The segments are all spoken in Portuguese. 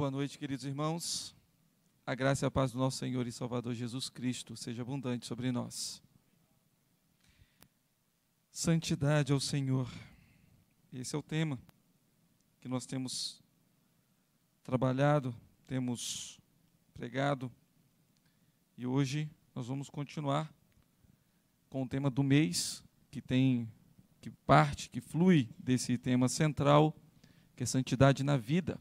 Boa noite, queridos irmãos. A graça e a paz do nosso Senhor e Salvador Jesus Cristo seja abundante sobre nós. Santidade ao Senhor. Esse é o tema que nós temos trabalhado, temos pregado. E hoje nós vamos continuar com o tema do mês, que tem que parte, que flui desse tema central, que é santidade na vida.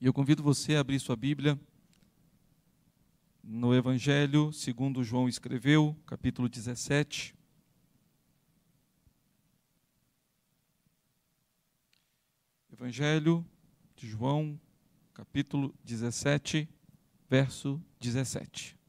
E eu convido você a abrir sua Bíblia no Evangelho segundo João escreveu, capítulo 17. Evangelho de João, capítulo 17, verso 17.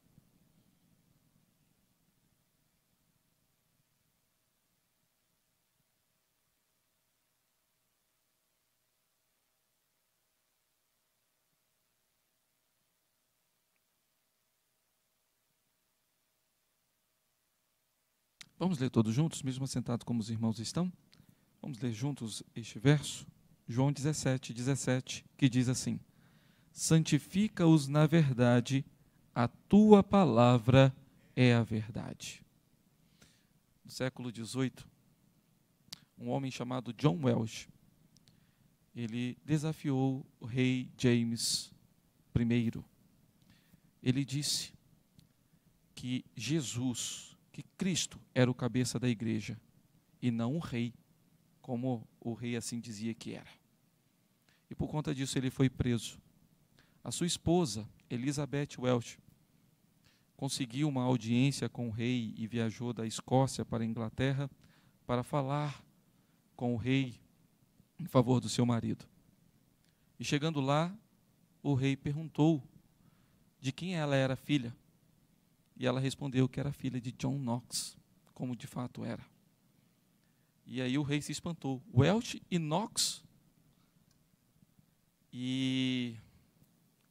Vamos ler todos juntos, mesmo assentado como os irmãos estão? Vamos ler juntos este verso, João 17, 17, que diz assim: Santifica-os na verdade, a tua palavra é a verdade. No século XVIII, um homem chamado John Welsh, ele desafiou o rei James I. Ele disse que Jesus que Cristo era o cabeça da igreja e não um rei, como o rei assim dizia que era. E por conta disso ele foi preso. A sua esposa, Elizabeth Welch, conseguiu uma audiência com o rei e viajou da Escócia para a Inglaterra para falar com o rei em favor do seu marido. E chegando lá, o rei perguntou de quem ela era filha. E ela respondeu que era filha de John Knox, como de fato era. E aí o rei se espantou. Welch e Knox? E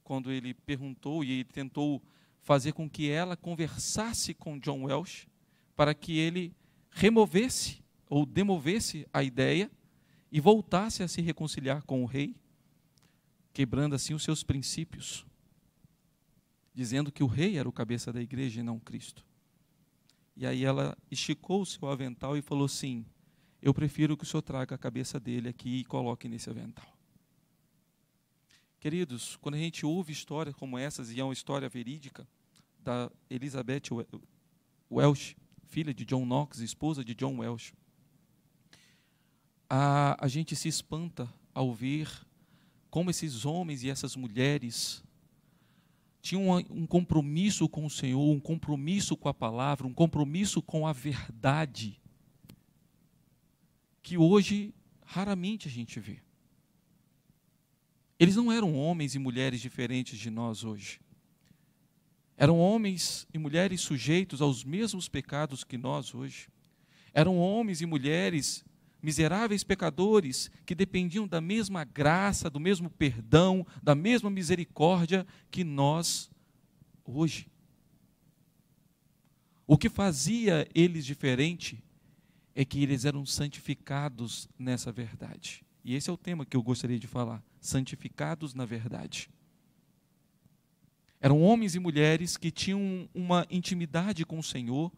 quando ele perguntou e ele tentou fazer com que ela conversasse com John Welch, para que ele removesse ou demovesse a ideia e voltasse a se reconciliar com o rei, quebrando assim os seus princípios dizendo que o rei era o cabeça da igreja e não Cristo. E aí ela esticou o seu avental e falou assim: Eu prefiro que o senhor traga a cabeça dele aqui e coloque nesse avental. Queridos, quando a gente ouve histórias como essas, e é uma história verídica, da Elizabeth Welsh, filha de John Knox, esposa de John Welsh, a, a gente se espanta ao ver como esses homens e essas mulheres tinha um, um compromisso com o Senhor, um compromisso com a palavra, um compromisso com a verdade, que hoje raramente a gente vê. Eles não eram homens e mulheres diferentes de nós hoje. Eram homens e mulheres sujeitos aos mesmos pecados que nós hoje. Eram homens e mulheres miseráveis pecadores que dependiam da mesma graça, do mesmo perdão, da mesma misericórdia que nós hoje. O que fazia eles diferente é que eles eram santificados nessa verdade. E esse é o tema que eu gostaria de falar: santificados na verdade. Eram homens e mulheres que tinham uma intimidade com o Senhor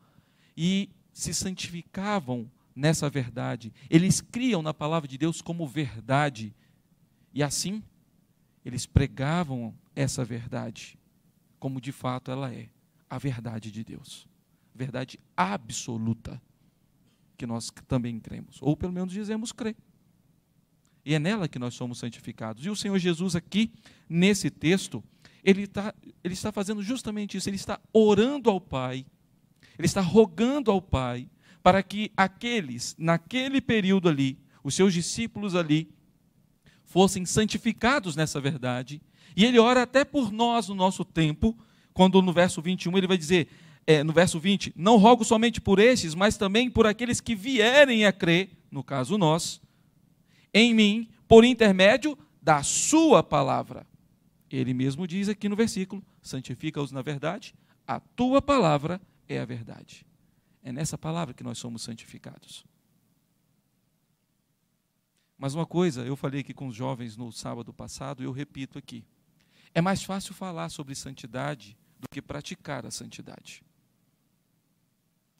e se santificavam nessa verdade. Eles criam na palavra de Deus como verdade. E assim, eles pregavam essa verdade como de fato ela é, a verdade de Deus. Verdade absoluta que nós também cremos, ou pelo menos dizemos crer. E é nela que nós somos santificados. E o Senhor Jesus aqui, nesse texto, ele, está ele está fazendo justamente isso. Ele está orando ao Pai, ele está rogando ao Pai para que aqueles, naquele período ali, os seus discípulos ali, fossem santificados nessa verdade. E ele ora até por nós no nosso tempo, quando no verso 21 ele vai dizer, é, no verso 20, não rogo somente por estes, mas também por aqueles que vierem a crer, no caso nós, em mim, por intermédio da sua palavra. Ele mesmo diz aqui no versículo: santifica-os na verdade, a tua palavra é a verdade. É nessa palavra que nós somos santificados. Mas uma coisa, eu falei aqui com os jovens no sábado passado, e eu repito aqui. É mais fácil falar sobre santidade do que praticar a santidade.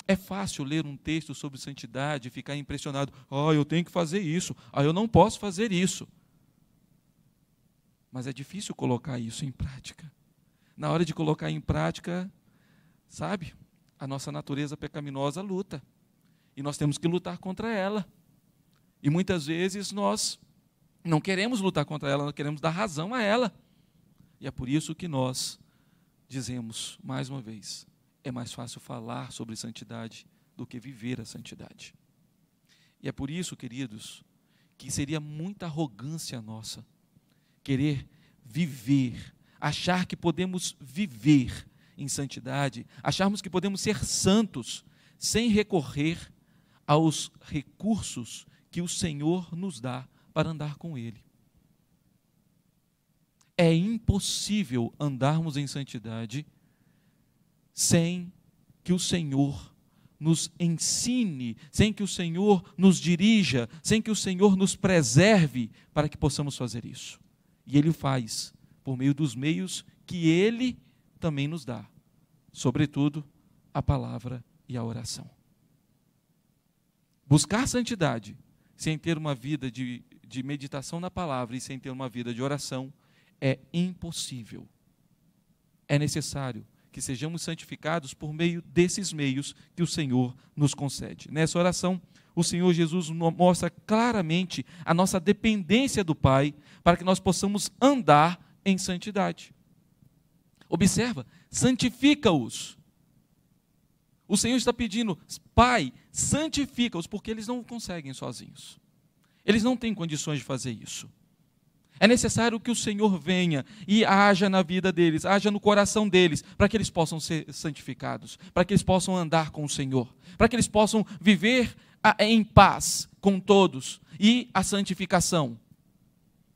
É fácil ler um texto sobre santidade e ficar impressionado. Ah, oh, eu tenho que fazer isso. Ah, eu não posso fazer isso. Mas é difícil colocar isso em prática. Na hora de colocar em prática, sabe? a nossa natureza pecaminosa luta. E nós temos que lutar contra ela. E muitas vezes nós não queremos lutar contra ela, nós queremos dar razão a ela. E é por isso que nós dizemos, mais uma vez, é mais fácil falar sobre santidade do que viver a santidade. E é por isso, queridos, que seria muita arrogância nossa querer viver, achar que podemos viver em santidade, acharmos que podemos ser santos sem recorrer aos recursos que o Senhor nos dá para andar com Ele. É impossível andarmos em santidade sem que o Senhor nos ensine, sem que o Senhor nos dirija, sem que o Senhor nos preserve para que possamos fazer isso. E Ele faz por meio dos meios que Ele também nos dá, sobretudo a palavra e a oração. Buscar santidade sem ter uma vida de, de meditação na palavra e sem ter uma vida de oração é impossível. É necessário que sejamos santificados por meio desses meios que o Senhor nos concede. Nessa oração, o Senhor Jesus mostra claramente a nossa dependência do Pai para que nós possamos andar em santidade. Observa, santifica-os. O Senhor está pedindo, Pai, santifica-os, porque eles não conseguem sozinhos. Eles não têm condições de fazer isso. É necessário que o Senhor venha e haja na vida deles, haja no coração deles, para que eles possam ser santificados, para que eles possam andar com o Senhor, para que eles possam viver em paz com todos e a santificação.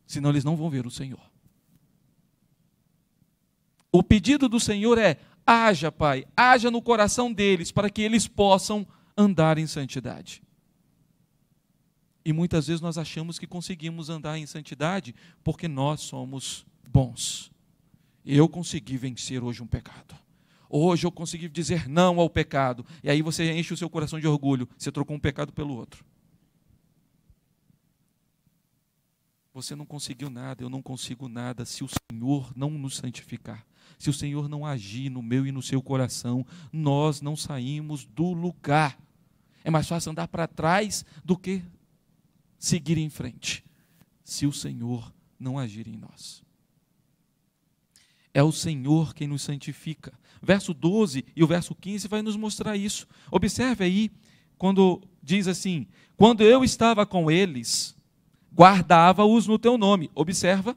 Senão eles não vão ver o Senhor. O pedido do Senhor é: haja, Pai, haja no coração deles, para que eles possam andar em santidade. E muitas vezes nós achamos que conseguimos andar em santidade porque nós somos bons. Eu consegui vencer hoje um pecado. Hoje eu consegui dizer não ao pecado. E aí você enche o seu coração de orgulho. Você trocou um pecado pelo outro. Você não conseguiu nada, eu não consigo nada se o Senhor não nos santificar. Se o Senhor não agir no meu e no seu coração, nós não saímos do lugar. É mais fácil andar para trás do que seguir em frente, se o Senhor não agir em nós. É o Senhor quem nos santifica. Verso 12 e o verso 15 vai nos mostrar isso. Observe aí quando diz assim: Quando eu estava com eles, guardava-os no teu nome. Observa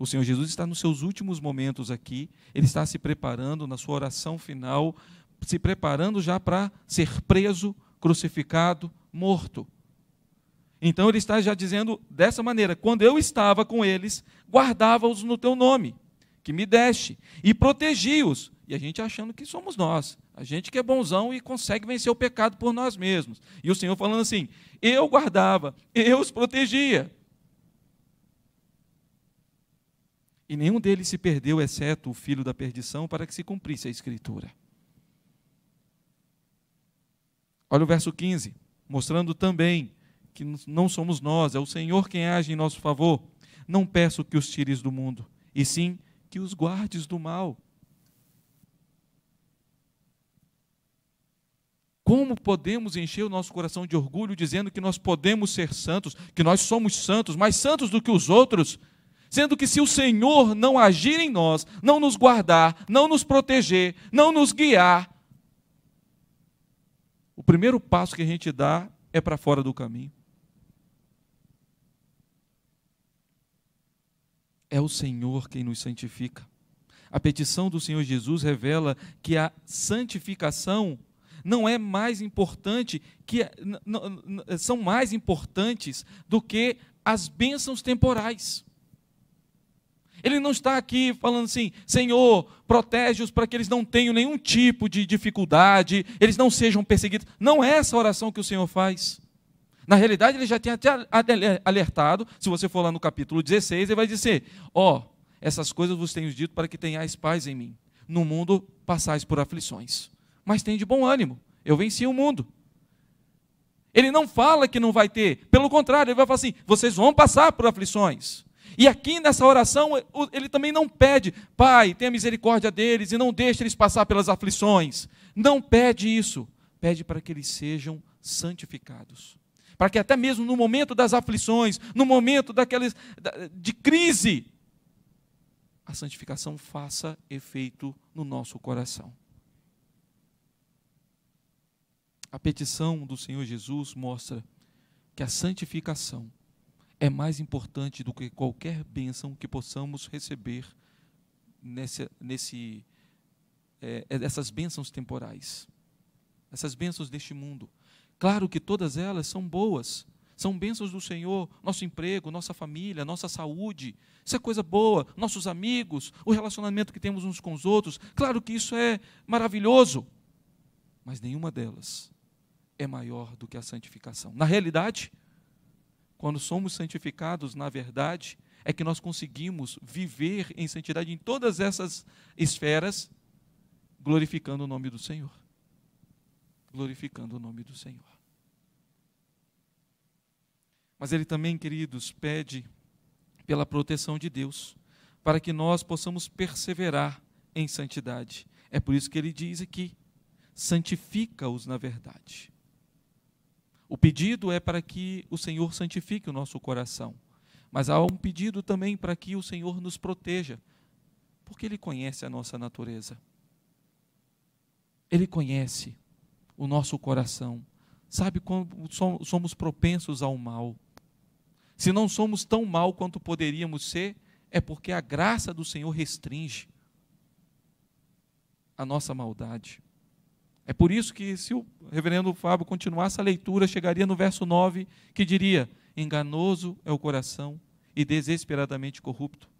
o Senhor Jesus está nos seus últimos momentos aqui, ele está se preparando na sua oração final, se preparando já para ser preso, crucificado, morto. Então ele está já dizendo dessa maneira: quando eu estava com eles, guardava-os no teu nome, que me deste, e protegi-os. E a gente achando que somos nós, a gente que é bonzão e consegue vencer o pecado por nós mesmos. E o Senhor falando assim: eu guardava, eu os protegia. E nenhum deles se perdeu, exceto o filho da perdição, para que se cumprisse a Escritura. Olha o verso 15, mostrando também que não somos nós, é o Senhor quem age em nosso favor. Não peço que os tires do mundo, e sim que os guardes do mal. Como podemos encher o nosso coração de orgulho dizendo que nós podemos ser santos, que nós somos santos, mais santos do que os outros, sendo que se o Senhor não agir em nós, não nos guardar, não nos proteger, não nos guiar, o primeiro passo que a gente dá é para fora do caminho. É o Senhor quem nos santifica. A petição do Senhor Jesus revela que a santificação não é mais importante que são mais importantes do que as bênçãos temporais. Ele não está aqui falando assim, Senhor, protege-os para que eles não tenham nenhum tipo de dificuldade, eles não sejam perseguidos. Não é essa oração que o Senhor faz. Na realidade, ele já tinha até alertado, se você for lá no capítulo 16, ele vai dizer: Ó, oh, essas coisas vos tenho dito para que tenhais paz em mim. No mundo passais por aflições, mas tem de bom ânimo, eu venci o mundo. Ele não fala que não vai ter, pelo contrário, ele vai falar assim: vocês vão passar por aflições e aqui nessa oração, ele também não pede, Pai, tenha misericórdia deles e não deixe eles passar pelas aflições. Não pede isso. Pede para que eles sejam santificados. Para que até mesmo no momento das aflições, no momento daqueles, de crise, a santificação faça efeito no nosso coração. A petição do Senhor Jesus mostra que a santificação é mais importante do que qualquer bênção que possamos receber nesse, nesse é, é essas bênçãos temporais, essas bênçãos deste mundo. Claro que todas elas são boas, são bênçãos do Senhor, nosso emprego, nossa família, nossa saúde, isso é coisa boa, nossos amigos, o relacionamento que temos uns com os outros, claro que isso é maravilhoso, mas nenhuma delas é maior do que a santificação. Na realidade, quando somos santificados na verdade, é que nós conseguimos viver em santidade em todas essas esferas, glorificando o nome do Senhor. Glorificando o nome do Senhor. Mas ele também, queridos, pede pela proteção de Deus, para que nós possamos perseverar em santidade. É por isso que ele diz aqui: santifica-os na verdade. O pedido é para que o Senhor santifique o nosso coração, mas há um pedido também para que o Senhor nos proteja, porque Ele conhece a nossa natureza. Ele conhece o nosso coração, sabe quando somos propensos ao mal. Se não somos tão mal quanto poderíamos ser, é porque a graça do Senhor restringe a nossa maldade. É por isso que, se o reverendo Fábio continuasse a leitura, chegaria no verso 9, que diria: Enganoso é o coração e desesperadamente corrupto,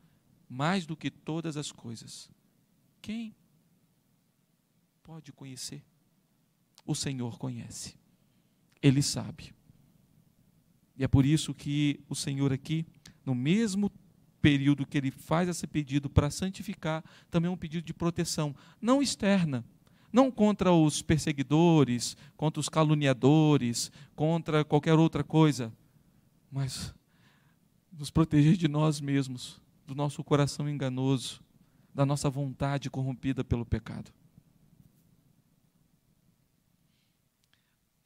mais do que todas as coisas. Quem pode conhecer? O Senhor conhece, Ele sabe. E é por isso que o Senhor, aqui, no mesmo período que Ele faz esse pedido para santificar, também é um pedido de proteção, não externa não contra os perseguidores, contra os caluniadores, contra qualquer outra coisa, mas nos proteger de nós mesmos, do nosso coração enganoso, da nossa vontade corrompida pelo pecado.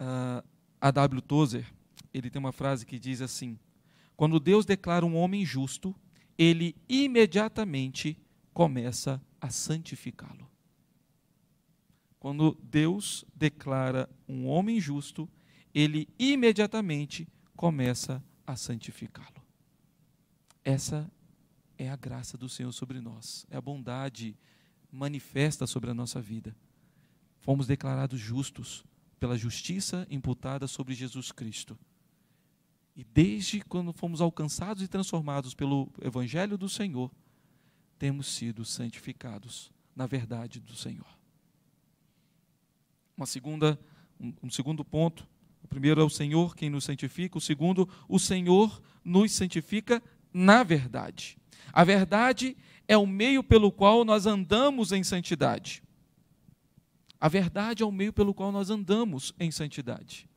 Uh, A. W. Tozer, ele tem uma frase que diz assim: Quando Deus declara um homem justo, ele imediatamente começa a santificá-lo. Quando Deus declara um homem justo, ele imediatamente começa a santificá-lo. Essa é a graça do Senhor sobre nós, é a bondade manifesta sobre a nossa vida. Fomos declarados justos pela justiça imputada sobre Jesus Cristo. E desde quando fomos alcançados e transformados pelo Evangelho do Senhor, temos sido santificados na verdade do Senhor. Uma segunda, um, um segundo ponto. O primeiro é o Senhor quem nos santifica. O segundo, o Senhor nos santifica na verdade. A verdade é o meio pelo qual nós andamos em santidade. A verdade é o meio pelo qual nós andamos em santidade.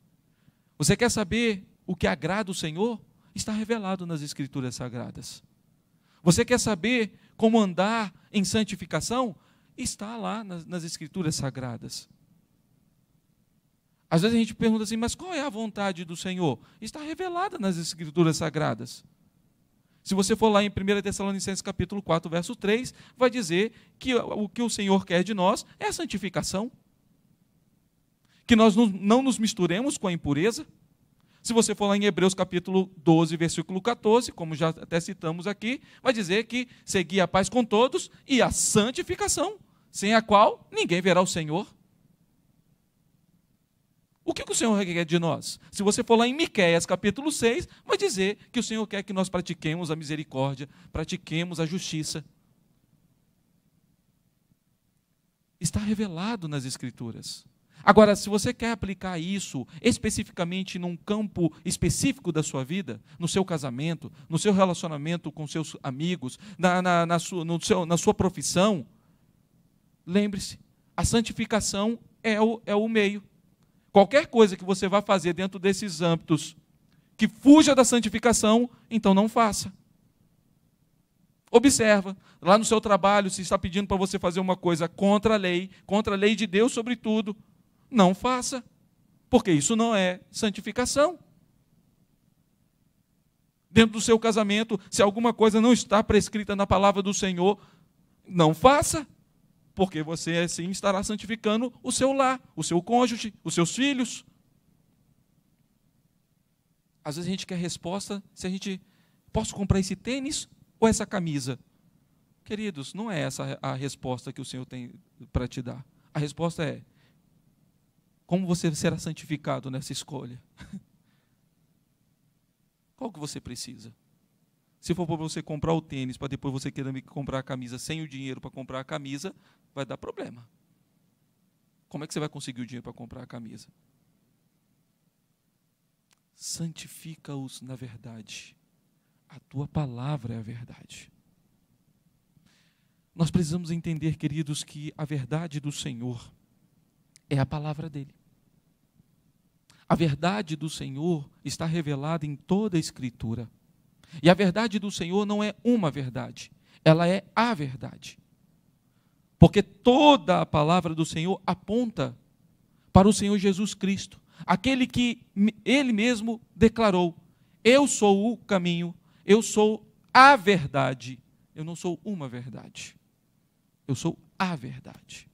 Você quer saber o que agrada o Senhor? Está revelado nas Escrituras Sagradas. Você quer saber como andar em santificação? Está lá nas, nas Escrituras Sagradas. Às vezes a gente pergunta assim, mas qual é a vontade do Senhor? Está revelada nas Escrituras Sagradas. Se você for lá em 1 Tessalonicenses capítulo 4, verso 3, vai dizer que o que o Senhor quer de nós é a santificação. Que nós não nos misturemos com a impureza. Se você for lá em Hebreus capítulo 12, versículo 14, como já até citamos aqui, vai dizer que seguir a paz com todos e a santificação, sem a qual ninguém verá o Senhor. O que o Senhor quer de nós? Se você for lá em Miquéias capítulo 6, vai dizer que o Senhor quer que nós pratiquemos a misericórdia, pratiquemos a justiça. Está revelado nas Escrituras. Agora, se você quer aplicar isso especificamente num campo específico da sua vida, no seu casamento, no seu relacionamento com seus amigos, na, na, na, sua, seu, na sua profissão, lembre-se, a santificação é o, é o meio. Qualquer coisa que você vá fazer dentro desses âmbitos que fuja da santificação, então não faça. Observa, lá no seu trabalho, se está pedindo para você fazer uma coisa contra a lei, contra a lei de Deus, sobretudo, não faça, porque isso não é santificação. Dentro do seu casamento, se alguma coisa não está prescrita na palavra do Senhor, não faça porque você assim estará santificando o seu lar, o seu cônjuge, os seus filhos. Às vezes a gente quer resposta se a gente posso comprar esse tênis ou essa camisa. Queridos, não é essa a resposta que o Senhor tem para te dar. A resposta é: como você será santificado nessa escolha? Qual que você precisa? Se for para você comprar o tênis para depois você querer comprar a camisa sem o dinheiro para comprar a camisa, vai dar problema. Como é que você vai conseguir o dinheiro para comprar a camisa? Santifica-os na verdade. A tua palavra é a verdade. Nós precisamos entender, queridos, que a verdade do Senhor é a palavra dele. A verdade do Senhor está revelada em toda a Escritura. E a verdade do Senhor não é uma verdade, ela é a verdade. Porque toda a palavra do Senhor aponta para o Senhor Jesus Cristo, aquele que ele mesmo declarou: Eu sou o caminho, eu sou a verdade. Eu não sou uma verdade. Eu sou a verdade.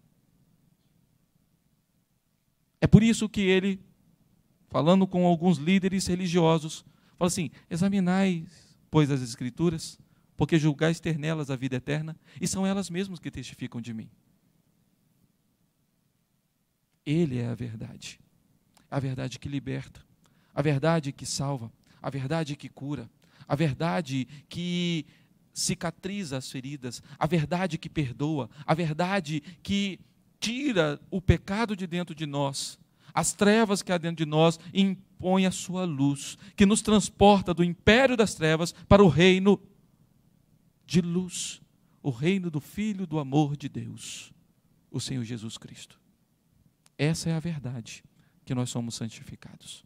É por isso que ele, falando com alguns líderes religiosos, fala assim: examinai, pois, as Escrituras, porque julgais ter nelas a vida eterna, e são elas mesmas que testificam de mim. Ele é a verdade, a verdade que liberta, a verdade que salva, a verdade que cura, a verdade que cicatriza as feridas, a verdade que perdoa, a verdade que tira o pecado de dentro de nós, as trevas que há dentro de nós e impõe a sua luz, que nos transporta do império das trevas para o reino de luz, o reino do Filho do amor de Deus, o Senhor Jesus Cristo. Essa é a verdade que nós somos santificados.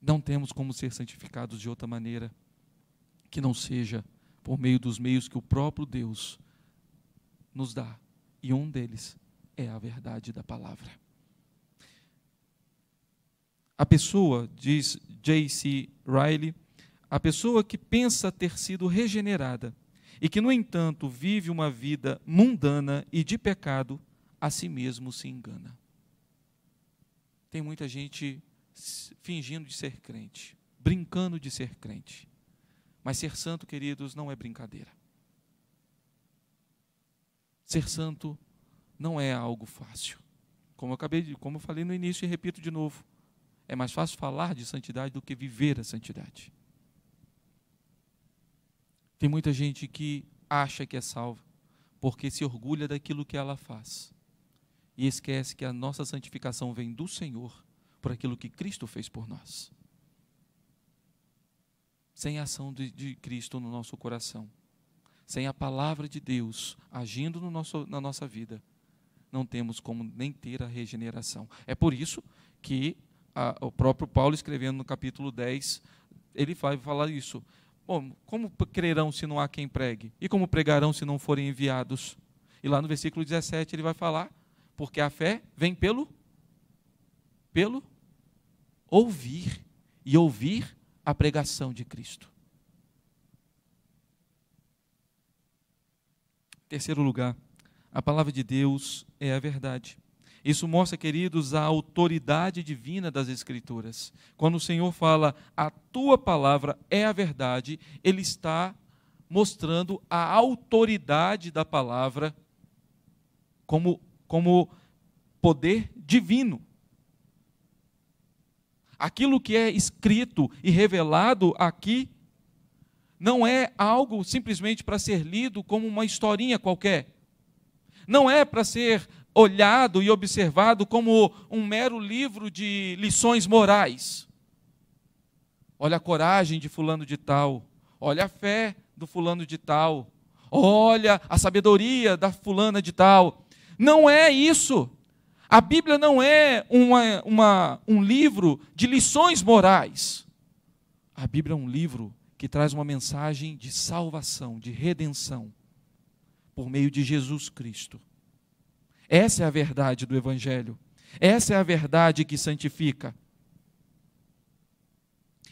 Não temos como ser santificados de outra maneira que não seja por meio dos meios que o próprio Deus nos dá, e um deles é a verdade da palavra. A pessoa, diz J.C. Riley, a pessoa que pensa ter sido regenerada e que, no entanto, vive uma vida mundana e de pecado, a si mesmo se engana. Tem muita gente fingindo de ser crente, brincando de ser crente. Mas ser santo, queridos, não é brincadeira. Ser santo não é algo fácil. Como eu acabei de, como eu falei no início e repito de novo, é mais fácil falar de santidade do que viver a santidade. Tem muita gente que acha que é salva, porque se orgulha daquilo que ela faz. E esquece que a nossa santificação vem do Senhor, por aquilo que Cristo fez por nós. Sem a ação de, de Cristo no nosso coração, sem a palavra de Deus agindo no nosso, na nossa vida, não temos como nem ter a regeneração. É por isso que a, o próprio Paulo, escrevendo no capítulo 10, ele vai falar isso. Bom, como crerão se não há quem pregue? E como pregarão se não forem enviados? E lá no versículo 17 ele vai falar, porque a fé vem pelo pelo ouvir e ouvir a pregação de Cristo. Terceiro lugar, a palavra de Deus é a verdade. Isso mostra, queridos, a autoridade divina das Escrituras. Quando o Senhor fala, a tua palavra é a verdade, Ele está mostrando a autoridade da palavra como, como poder divino. Aquilo que é escrito e revelado aqui não é algo simplesmente para ser lido como uma historinha qualquer. Não é para ser olhado e observado como um mero livro de lições morais. Olha a coragem de Fulano de Tal, olha a fé do Fulano de Tal, olha a sabedoria da Fulana de Tal. Não é isso. A Bíblia não é uma, uma, um livro de lições morais. A Bíblia é um livro que traz uma mensagem de salvação, de redenção, por meio de Jesus Cristo. Essa é a verdade do Evangelho. Essa é a verdade que santifica.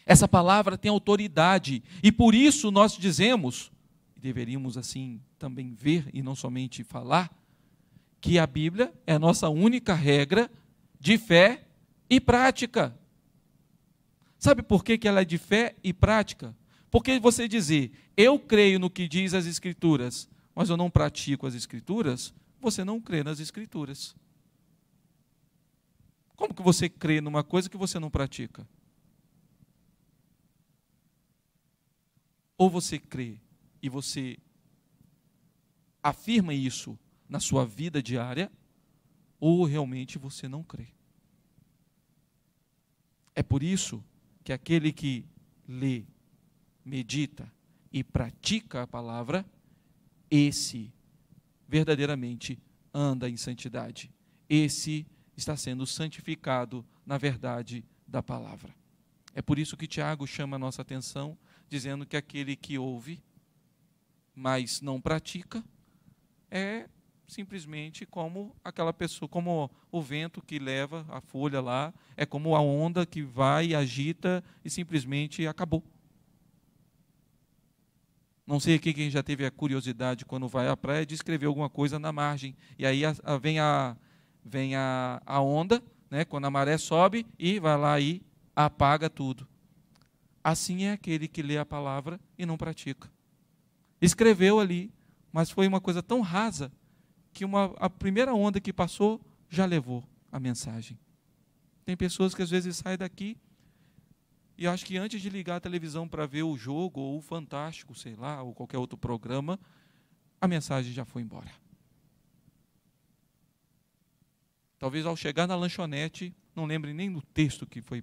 Essa palavra tem autoridade e por isso nós dizemos, e deveríamos assim também ver e não somente falar, que a Bíblia é a nossa única regra de fé e prática. Sabe por que, que ela é de fé e prática? Porque você dizer, eu creio no que diz as Escrituras, mas eu não pratico as Escrituras, você não crê nas Escrituras. Como que você crê numa coisa que você não pratica? Ou você crê e você afirma isso na sua vida diária, ou realmente você não crê. É por isso que aquele que lê, medita e pratica a palavra, esse verdadeiramente anda em santidade. Esse está sendo santificado na verdade da palavra. É por isso que Tiago chama a nossa atenção, dizendo que aquele que ouve, mas não pratica, é simplesmente como aquela pessoa, como o vento que leva a folha lá, é como a onda que vai, agita e simplesmente acabou. Não sei aqui quem já teve a curiosidade quando vai à praia de escrever alguma coisa na margem. E aí a, a, vem, a, vem a, a onda, né, quando a maré sobe, e vai lá e apaga tudo. Assim é aquele que lê a palavra e não pratica. Escreveu ali, mas foi uma coisa tão rasa que uma, a primeira onda que passou já levou a mensagem. Tem pessoas que às vezes saem daqui e acho que antes de ligar a televisão para ver o jogo ou o Fantástico, sei lá, ou qualquer outro programa, a mensagem já foi embora. Talvez ao chegar na lanchonete, não lembre nem do texto que foi,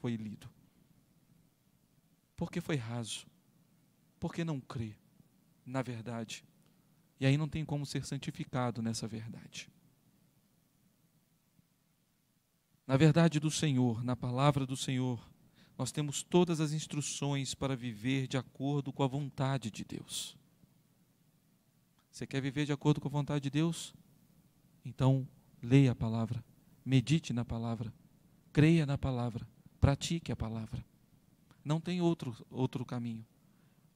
foi lido. Porque foi raso. Porque não crê na verdade. E aí não tem como ser santificado nessa verdade. Na verdade do Senhor, na palavra do Senhor, nós temos todas as instruções para viver de acordo com a vontade de Deus. Você quer viver de acordo com a vontade de Deus? Então, leia a palavra, medite na palavra, creia na palavra, pratique a palavra. Não tem outro, outro caminho.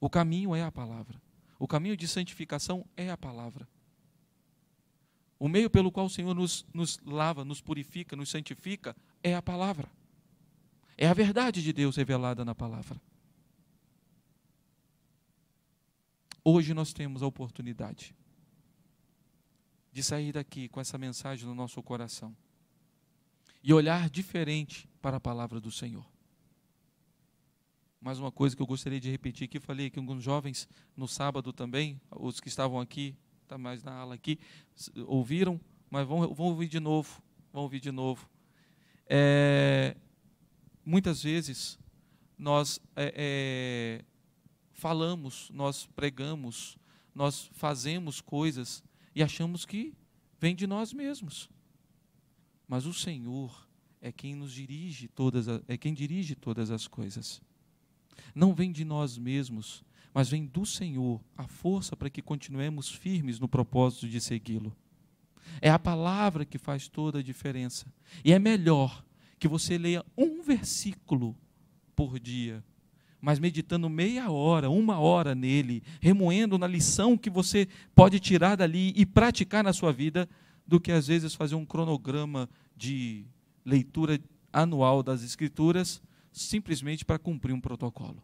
O caminho é a palavra. O caminho de santificação é a palavra. O meio pelo qual o Senhor nos, nos lava, nos purifica, nos santifica é a palavra. É a verdade de Deus revelada na palavra. Hoje nós temos a oportunidade de sair daqui com essa mensagem no nosso coração e olhar diferente para a palavra do Senhor. Mais uma coisa que eu gostaria de repetir que falei que alguns jovens no sábado também, os que estavam aqui, está mais na ala aqui, ouviram, mas vão, vão ouvir de novo, vão ouvir de novo. É, muitas vezes nós é, é, falamos, nós pregamos, nós fazemos coisas e achamos que vem de nós mesmos. Mas o Senhor é quem nos dirige todas, a, é quem dirige todas as coisas. Não vem de nós mesmos, mas vem do Senhor a força para que continuemos firmes no propósito de segui-lo. É a palavra que faz toda a diferença. E é melhor que você leia um versículo por dia, mas meditando meia hora, uma hora nele, remoendo na lição que você pode tirar dali e praticar na sua vida, do que às vezes fazer um cronograma de leitura anual das Escrituras simplesmente para cumprir um protocolo.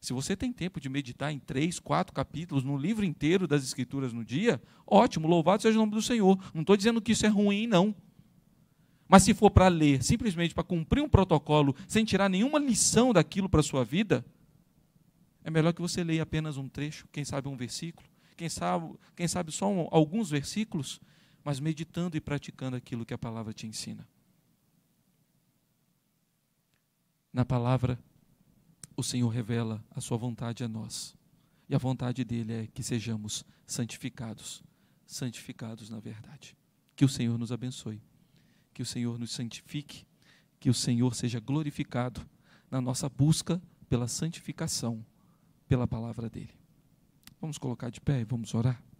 Se você tem tempo de meditar em três, quatro capítulos, no livro inteiro das Escrituras no dia, ótimo, louvado seja o nome do Senhor. Não estou dizendo que isso é ruim, não. Mas se for para ler, simplesmente para cumprir um protocolo, sem tirar nenhuma lição daquilo para a sua vida, é melhor que você leia apenas um trecho, quem sabe um versículo, quem sabe, quem sabe só um, alguns versículos, mas meditando e praticando aquilo que a palavra te ensina. Na palavra, o Senhor revela a sua vontade a nós. E a vontade dele é que sejamos santificados, santificados na verdade. Que o Senhor nos abençoe que o Senhor nos santifique, que o Senhor seja glorificado na nossa busca pela santificação, pela palavra dele. Vamos colocar de pé e vamos orar.